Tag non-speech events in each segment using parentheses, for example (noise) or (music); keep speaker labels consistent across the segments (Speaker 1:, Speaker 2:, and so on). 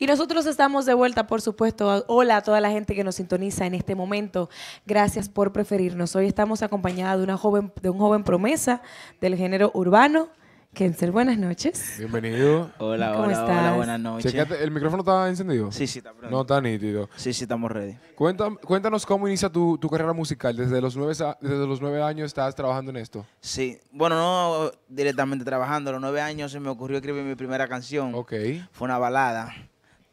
Speaker 1: Y nosotros estamos de vuelta, por supuesto. Hola a toda la gente que nos sintoniza en este momento. Gracias por preferirnos. Hoy estamos acompañada de, una joven, de un joven promesa del género urbano. Kenzel, buenas noches.
Speaker 2: Bienvenido. Hola, ¿Cómo hola, estás? hola, buenas noches. ¿el micrófono está encendido? Sí, sí, está No está nítido. Sí, sí, estamos ready. cuéntanos cómo inicia tu, carrera musical. Desde los, nueve, desde los nueve años estás trabajando en esto. Sí,
Speaker 3: bueno, no directamente trabajando. A los nueve años se me ocurrió escribir mi primera canción. Ok. Fue una balada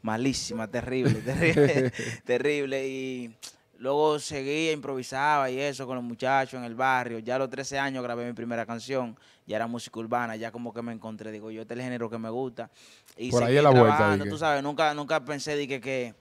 Speaker 3: malísima, terrible, (laughs) terrible, terrible. Y luego seguía, improvisaba y eso con los muchachos en el barrio. Ya a los 13 años grabé mi primera canción, ya era música urbana, ya como que me encontré, digo, yo este es el género que me gusta. Y Por ahí la Tú sabes, nunca, nunca pensé de que, que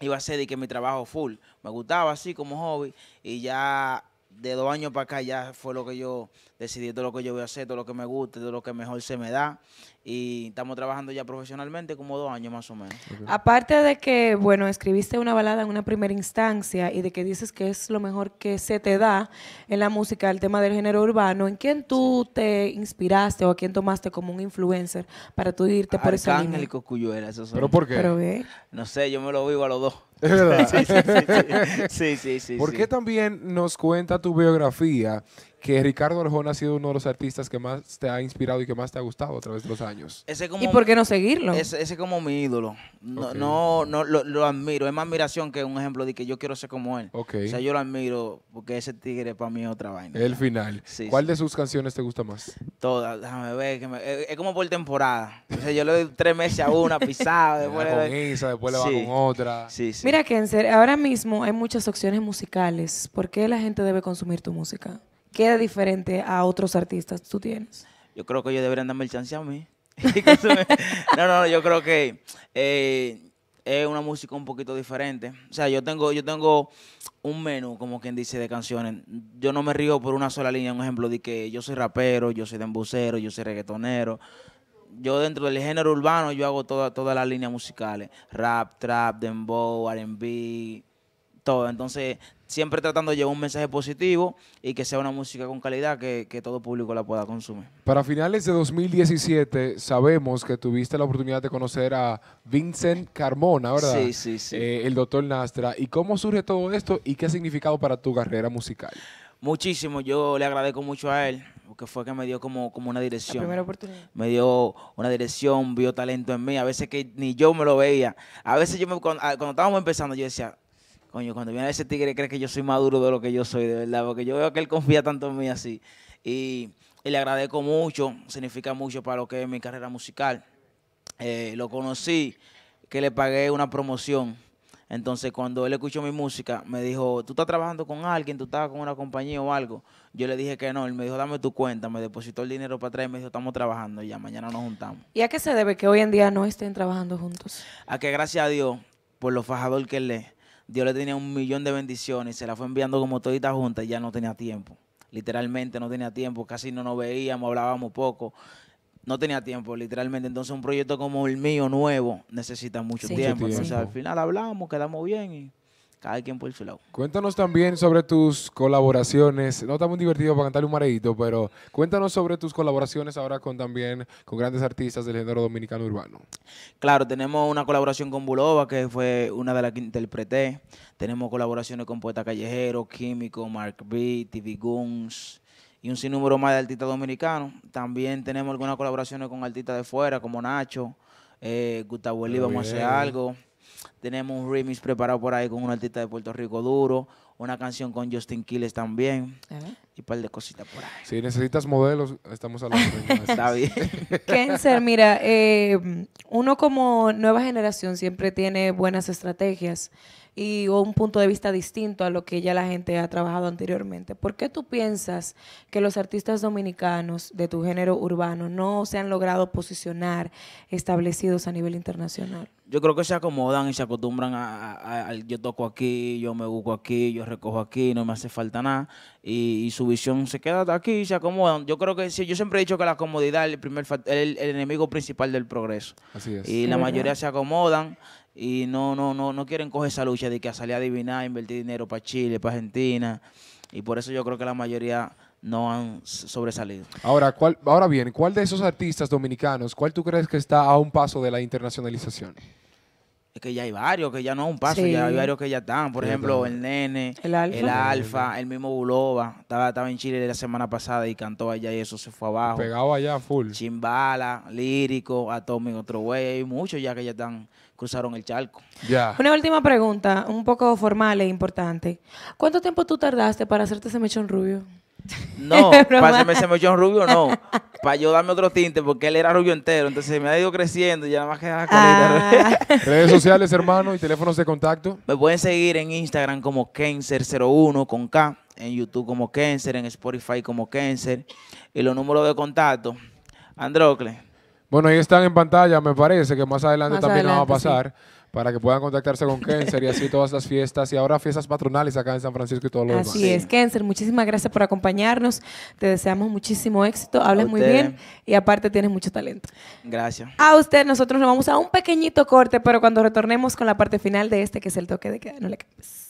Speaker 3: iba a ser de que mi trabajo full. Me gustaba así como hobby y ya de dos años para acá ya fue lo que yo Decidiendo todo lo que yo voy a hacer, todo lo que me guste, todo lo que mejor se me da. Y estamos trabajando ya profesionalmente como dos años más o menos.
Speaker 1: Aparte de que, bueno, escribiste una balada en una primera instancia y de que dices que es lo mejor que se te da en la música, el tema del género urbano, ¿en quién tú te inspiraste o a quién tomaste como un influencer para tú irte por esa línea? Arcángel Cocuyuela, eso
Speaker 3: son. ¿Pero por qué? No sé, yo me lo vivo a los dos. (laughs) (laughs) sí, sí, sí ¿Por qué
Speaker 2: también nos cuenta tu biografía que Ricardo Arjona ha sido uno de los artistas que más te ha inspirado y que más te ha gustado a través de los años.
Speaker 3: ¿Y por qué no seguirlo? Ese
Speaker 2: es como mi ídolo.
Speaker 3: No, no, lo, admiro. Es más admiración que un ejemplo de que yo quiero ser como él. O sea, yo lo admiro porque ese tigre para mí es otra vaina. El final. ¿Cuál de
Speaker 2: sus canciones te gusta más?
Speaker 3: Todas. Déjame ver. Eh, es, como por temporada. yo le doy tres meses a una pisada. (laughs) después le
Speaker 1: con
Speaker 2: esa, después le va con otra. Mira,
Speaker 1: Kenser ahora mismo hay muchas opciones musicales. ¿Por qué la gente debe consumir tu música? queda diferente a otros artistas tú tienes?
Speaker 3: Yo creo que ellos deberían darme el chance a mí. (laughs) no, no, yo creo que eh, es una música un poquito diferente. O sea, yo tengo, yo tengo un menú, como quien dice, de canciones. Yo no me río por una sola línea. Un ejemplo de que yo soy rapero, yo soy dembucero, yo soy reggaetonero. Yo dentro del género urbano yo hago todas las líneas musicales. Rap, trap, dembow, R&B, entonces, siempre tratando de llevar un mensaje positivo y que sea una música con calidad que, todo público la pueda consumir.
Speaker 2: Para finales de 2017, sabemos que tuviste la oportunidad de conocer a Vincent Carmona, ¿verdad? Sí, sí, sí. Eh, el doctor Nastra. ¿Y cómo surge todo esto y qué ha significado para tu carrera musical?
Speaker 3: Muchísimo, yo le agradezco mucho a él, porque fue que me dio como, como una dirección. primera oportunidad. Me dio una dirección, vio talento en mí, a veces que ni yo me lo veía. A veces yo, ah, cuando estábamos empezando, yo decía, coño, cuando viene ese tigre cree que yo soy maduro de lo que yo soy, de verdad, porque yo veo que él confía tanto en mí así. Y, le agradezco mucho, significa mucho para lo que es mi carrera musical. Eh, lo conocí, que le pagué una promoción. Entonces, cuando él escuchó mi música, me dijo, ¿tú estás trabajando con alguien? ¿Tú estás con una compañía o algo? Yo le dije que no. Él me dijo, dame tu cuenta. Me depositó el dinero para atrás y me dijo, estamos trabajando ya, mañana nos juntamos.
Speaker 1: ¿Y a qué se debe que hoy en día no estén trabajando juntos?
Speaker 3: A que gracias a Dios, por lo fajador que él es, Dios le tenía un millón de bendiciones y se la fue enviando como todita junta y ya no tenía tiempo. Literalmente no tenía tiempo, casi no nos veíamos, hablábamos poco. No tenía tiempo, literalmente. Entonces un proyecto como el mío nuevo necesita mucho tiempo. Mucho tiempo. Entonces al final hablamos, quedamos bien y cada quien por su lado.
Speaker 2: Cuéntanos también sobre tus colaboraciones. No está muy divertido para cantarle un mareito, pero cuéntanos sobre tus colaboraciones ahora con también con grandes artistas del género dominicano urbano. Claro, tenemos una
Speaker 3: colaboración con Bulova, que fue una de las que interpreté. Tenemos colaboraciones con Poeta Callejero, Químico, Mark B, TV Guns y un sinnúmero más de artistas dominicanos. También tenemos algunas colaboraciones con artistas de fuera, como Nacho, eh, Gustavo Elí, vamos a hacer algo. Tenemos un remix preparado por ahí con un artista de Puerto Rico duro, una canción con Justin Quiles también eh. y un par de cositas por ahí. Si necesitas modelos, estamos hablando. (laughs) Está bien. Kenser,
Speaker 1: mira, eh, uno como nueva generación siempre tiene buenas estrategias y un punto de vista distinto a lo que ya la gente ha trabajado anteriormente. ¿Por qué tú piensas que los artistas dominicanos de tu género urbano no se han logrado posicionar establecidos a nivel internacional?
Speaker 3: yo creo que se acomodan y se acostumbran a, yo toco aquí, yo me busco aquí, yo recojo aquí, no me hace falta nada. Y, su visión se queda aquí y se acomodan. Yo creo que sí, yo siempre he dicho que la comodidad es el, primer, el, enemigo principal del progreso.
Speaker 2: Así es. Y la mayoría se
Speaker 3: acomodan y no, no, no, no quieren coger esa lucha de que a salir a adivinar, invertir dinero para Chile, para Argentina. Y por eso yo creo que la mayoría no han sobresalido.
Speaker 2: Ahora, ¿cuál, ahora bien, ¿cuál de esos artistas dominicanos, cuál tú crees que está a un paso de la internacionalización?
Speaker 3: Es que ya hay varios, que ya no es un paso, ya hay varios que ya están. Por ejemplo, el Nene, el Alfa, el, mismo Buloba. Estaba, estaba en Chile la semana pasada y cantó allá y eso se fue abajo. Pegado allá full. Chimbala, Lírico, Atomic, otro güey. Hay muchos ya que ya están, cruzaron el charco. Ya.
Speaker 1: Una última pregunta, un poco formal e importante. ¿Cuánto tiempo tú tardaste para hacerte ese mechón rubio?
Speaker 3: (laughs) No, pásame ese mechón rubio, no. Para yo darme otro tinte, porque él era rubio entero. Entonces me ha ido creciendo y ya nada más queda la ah. (laughs)
Speaker 2: Redes sociales, hermano, y teléfonos de contacto.
Speaker 3: Me pueden seguir en Instagram como Kenser01 con K, en YouTube como Kenser, en Spotify como Kenser. Y los números de contacto, Androcle.
Speaker 2: Bueno, ahí están en pantalla, me parece que más adelante también va a pasar para que puedan contactarse con Kenser y así todas las fiestas y ahora fiestas patronales acá en San Francisco y todos lo demás. Así es,
Speaker 1: Kenser, muchísimas gracias por acompañarnos. Te deseamos muchísimo éxito, hablas muy bien y aparte tienes mucho talento. Gracias. A usted, nosotros nos vamos a un pequeñito corte, pero cuando retornemos con la parte final de este que es el toque de queda, no le cambies.